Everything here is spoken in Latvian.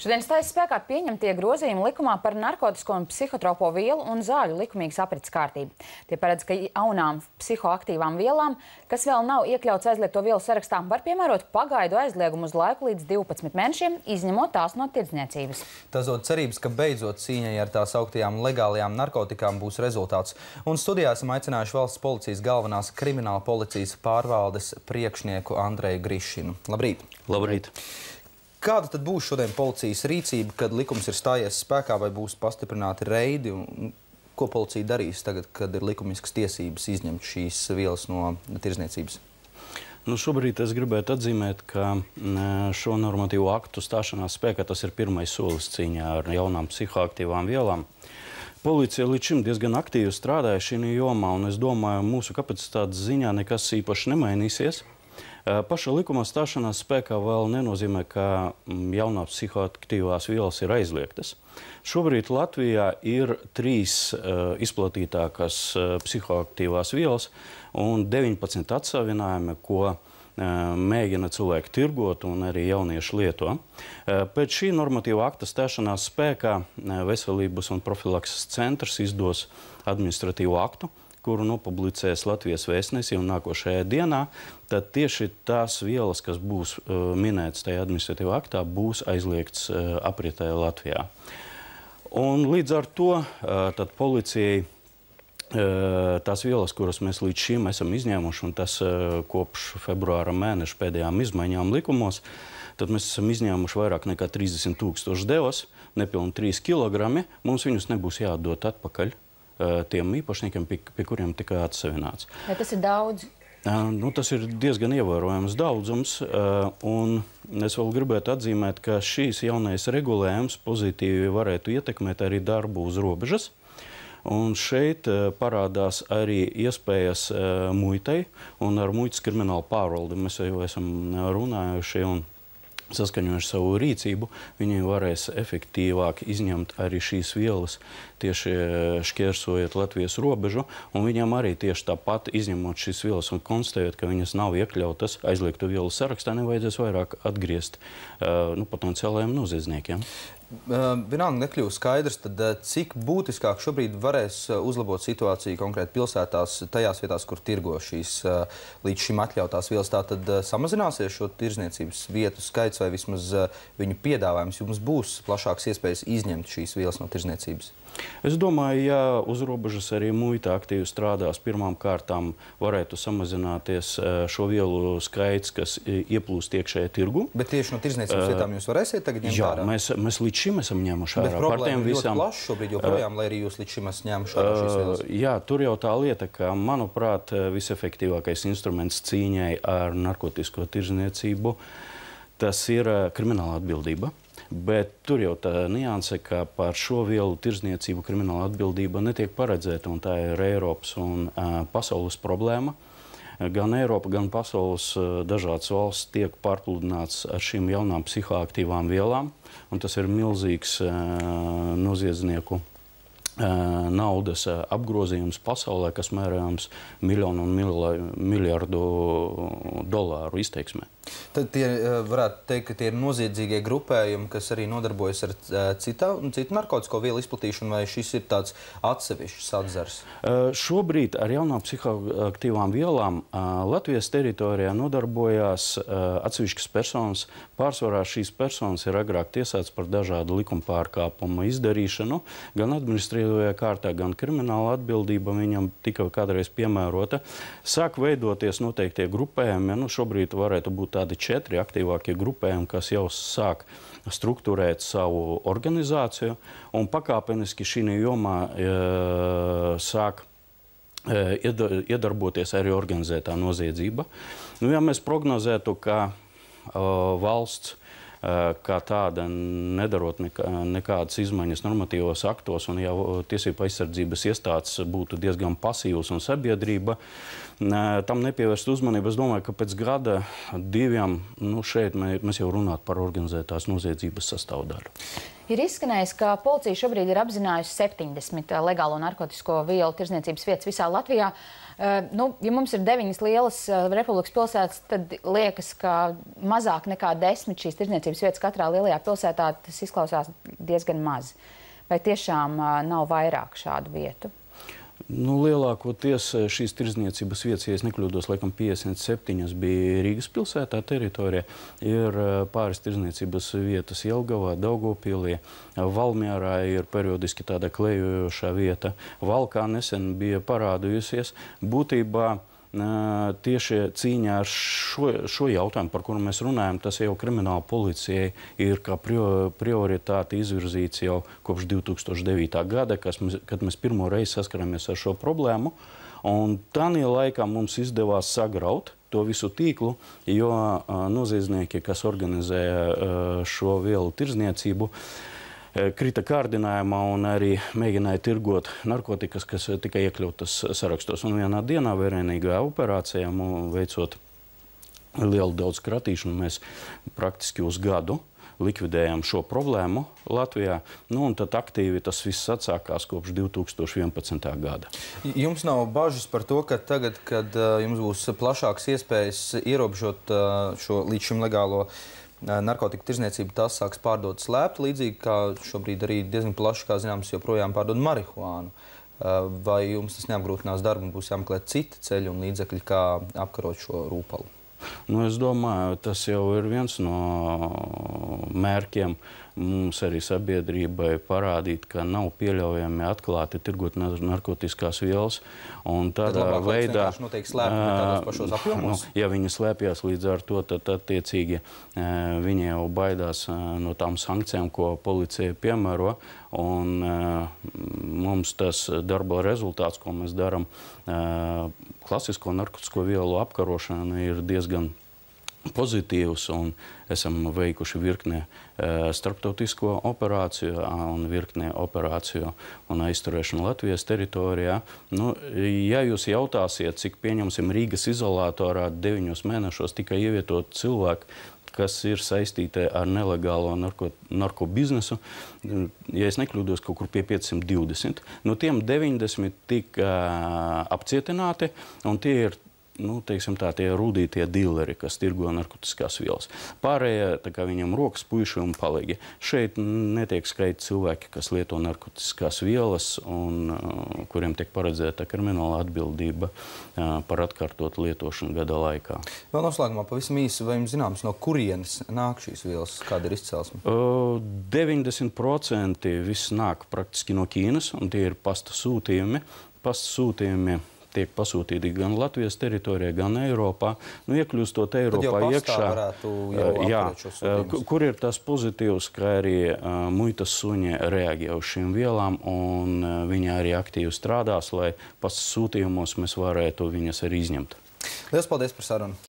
Šodien stājas spēkā pieņemtie grozījumi likumā par narkotisko un psihotropo vielu un zāļu likumīgas aprits kārtību. Tie paredz, ka jaunām psihoaktīvām vielām, kas vēl nav iekļauts aizliegto vielu sarakstā, var piemērot pagaidu aizliegumu uz laiku līdz 12 mēnešiem, izņemot tās no tirdzniecības. Tas dod cerības, ka beidzot cīņai ar tās augtajām legālajām narkotikām būs rezultāts. Un studijā esam aicinājuši valsts policijas galvenās krimināla policijas pārvaldes priekšnieku Andreju Grišinu. Labrīt! Labrīt! Labrīt. Kāda tad būs šodien policijas rīcība, kad likums ir stājies spēkā, vai būs pastiprināti reidi? Un ko policija darīs tagad, kad ir likumiskas tiesības izņemt šīs vielas no tirzniecības? Nu, šobrīd es gribētu atzīmēt, ka mm, šo normatīvo aktu stāšanās spēkā tas ir pirmais solis cīņā ar jaunām psihoaktīvām vielām. Policija līdz šim diezgan aktīvi strādāja šī jomā, un es domāju, mūsu kapacitātes ziņā nekas īpaši nemainīsies. Paša likuma stāšanās spēkā vēl nenozīmē, ka mm, jaunās psihoaktīvās vielas ir aizliegtas. Šobrīd Latvijā ir trīs uh, izplatītākās uh, psihoaktīvās vielas un 19 atsavinājumi, ko uh, mēģina cilvēki tirgot un arī jaunieši lieto. Pēc šī normatīva akta stāšanās spēkā Veselības un profilakses centrs izdos administratīvu aktu, kuru nopublicēs Latvijas vēstnesī un nākošajā dienā, tad tieši tās vielas, kas būs uh, minētas tajā administratīvā aktā, būs aizliegts uh, apritē Latvijā. Un līdz ar to uh, policijai uh, tās vielas, kuras mēs līdz šim esam izņēmuši, un tas uh, kopš februāra mēneša pēdējām izmaiņām likumos, tad mēs esam izņēmuši vairāk nekā 30 tūkstošu devas, nepilni 3 kg. Mums viņus nebūs jāatdod atpakaļ. Eh, tiem īpašniekiem, pie, pie kuriem tika atsevināts. Vai tas ir daudz? Eh, nu, tas ir diezgan ievērojams daudzums, eh, un es vēl gribētu atzīmēt, ka šīs jaunais regulējums pozitīvi varētu ietekmēt arī darbu uz robežas. Un šeit uh, parādās arī iespējas uh, muitai un ar muitas kriminālu pārvaldi. Mēs jau esam runājuši. Un, saskaņojuši savu rīcību, viņi varēs efektīvāk izņemt arī šīs vielas, tieši eh, šķērsojot Latvijas robežu. Viņam arī tieši tāpat izņemot šīs vielas un konstatējot, ka viņas nav iekļautas aizliegtu vielu sarakstā, nevajadzēs vairāk atgriezt eh, nu, potenciālajiem noziedzniekiem. Ehm, vienalga nekļūst skaidrs, tad, eh, cik būtiskāk šobrīd varēs eh, uzlabot situāciju konkrēti pilsētās, tajās vietās, kur tirgo šīs eh, līdz šim atļautās vielas. Tātad samazināsies šo tirzniecības vietu skaits vai vismaz viņu piedāvājums. Jums būs plašāks iespējas izņemt šīs vielas no tirzniecības. Es domāju, ja uz robežas arī muita aktīvi strādās, pirmām kārtām varētu samazināties šo vielu skaits, kas ieplūst iekšējā tirgu. Bet tieši no tirzniecības vietām jūs varēsiet tagad ņemt Jā, vārā? Mēs, mēs līdz līdz šim esam ņēmuši vērā. Par tiem visām plašs šobrīd joprojām, uh, lai arī jūs līdz šim esat ņēmuši vērā šīs vielas. Uh, jā, tur jau tā lieta, ka, manuprāt, visefektīvākais instruments cīņai ar narkotisko tirzniecību tas ir krimināla atbildība. Bet tur jau tā nianse, ka par šo vielu tirzniecību krimināla atbildība netiek paredzēta, un tā ir Eiropas un uh, pasaules problēma. Uh, gan Eiropa, gan pasaules eh, dažādas valsts tiek pārpludināts ar šīm jaunām psihoaktīvām vielām, un tas ir milzīgs eh, noziedznieku Eh, naudas eh, apgrozījums pasaulē, kas mērojams miljonu un miljardu dolāru izteiksmē. Tad tie eh, varētu teikt, ka tie ir noziedzīgie grupējumi, kas arī nodarbojas ar citā, citu narkotiku vielu izplatīšanu, vai šis ir tāds atsevišķs atzars? Šobrīd ar jaunām psihoaktīvām vielām Latvijas teritorijā nodarbojās atsevišķas personas. Pārsvarā šīs personas ir agrāk tiesāts par dažādu likuma pārkāpumu izdarīšanu, gan administrīvu administratīvajā kārtā, gan krimināla atbildība viņam tika kādreiz piemērota. Sāk veidoties noteiktie grupējumi. Ja, nu, šobrīd varētu būt tādi četri aktīvākie grupējumi, kas jau sāk struktūrēt savu organizāciju un pakāpeniski šī jomā e, sāk e, iedarboties arī organizētā noziedzība. Nu, ja mēs prognozētu, ka e, valsts Eh, kā tāda, nedarot nekā, nekādas izmaiņas normatīvos aktos, un ja tiesība aizsardzības iestādes būtu diezgan pasīvas un sabiedrība tam nepievērst uzmanību. Es domāju, ka pēc gada, diviem, nu, šeit mēs jau runātu par organizētās noziedzības sastāvdaļu. Ir izskanējis, ka policija šobrīd ir apzinājusi 70 eh, legālo narkotisko vielu tirzniecības vietas visā Latvijā. Eh, nu, ja mums ir deviņas lielas eh, republikas pilsētas, tad liekas, ka mazāk nekā desmit šīs tirzniecības vietas katrā lielajā pilsētā tas izklausās diezgan maz. Vai tiešām nav vairāk šādu vietu? Nu, lielākoties eh, šīs tirzniecības vietas, ja nekļūdos, laikam 57 bija Rīgas pilsētā teritorijā, ir eh, pāris tirzniecības vietas Jelgavā, Daugopilī, Valmjārā ir periodiski tāda klejojošā vieta. Valkā nesen bija parādījusies būtībā tieši cīņā ar šo, šo jautājumu, par kuru mēs runājam, tas jau krimināla policijai ir kā prioritāte izvirzīts jau kopš 2009. gada, mēs, kad mēs pirmo reizi saskaramies ar šo problēmu. Un tādā laikā mums izdevās sagraut to visu tīklu, jo noziedznieki, kas organizēja šo vielu tirzniecību, uh, Eh, krita kārdinājumā un arī mēģināja tirgot narkotikas, kas eh, tika iekļautas eh, sarakstos. Un vienā dienā vērienīgā operācijā veicot lielu daudz kratīšanu, mēs praktiski uz gadu likvidējām šo problēmu Latvijā. Nu, tad aktīvi tas viss atsākās kopš 2011. gada. Jums nav bažas par to, ka tagad, kad jums būs plašāks iespējas ierobežot šo līdz šim legālo narkotiku tirzniecība tas sāks pārdot slēpt, līdzīgi kā šobrīd arī diezgan plaši, kā zināms, joprojām pārdod marihuānu. Vai jums tas neapgrūtinās darbu un būs jāmeklē citi ceļi un līdzekļi, kā apkarot šo rūpalu? Nu, es domāju, tas jau ir viens no mērķiem. Uh, mums arī sabiedrībai parādīt, ka nav pieļaujami atklāti tirgot narkotikas vielas. Tādā veidā viņi slēpjas. Nu, ja viņi slēpjas līdz ar to, tad attiecīgi viņi jau baidās no tām sankcijām, ko policija piemēro. Un, mums tas darba rezultāts, ko mēs darām, klasisko narkotiku vielu apkarošana ir diezgan pozitīvs, un esam veikuši virkni e, starptautisko operāciju un virkni operāciju un aizturēšanu Latvijas teritorijā. Nu, ja jūs jautāsiet, cik pieņemsim Rīgas izolatorā deviņos mēnešos tikai ievietot cilvēku, kas ir saistīti ar nelegālo narko, narko biznesu. Ja es nekļūdos, kaut kur pie 520. No nu, tiem 90 tika apcietināti, un tie ir nu, teiksim, tā, tie rudītie dealeri, kas tirgo narkotikas vielas. Pārējie viņam rokas puiši un palīgi. Šeit netiek skaiti cilvēki, kas lieto narkotikas vielas un uh, kuriem tiek paredzēta krimināla atbildība uh, par atkārtotu lietošanu gada laikā. Vēl noslēgumā pavisam īsi, vai jums zināms, no kurienes nāk šīs vielas, kāda ir izcelsme? Uh, 90% viss nāk praktiski no Ķīnas, un tie ir pasta sūtījumi. Pasta sūtījumi tiek pasūtīti gan Latvijas teritorijā, gan Eiropā. Nu, iekļūstot Eiropā iekšā, eh, jā, eh, kur ir tas pozitīvs, ka arī eh, muitas suņi reaģē uz šīm vielām, un viņi arī aktīvi strādās, lai pasūtījumos mēs varētu viņas arī izņemt. Lielas paldies par sarunu!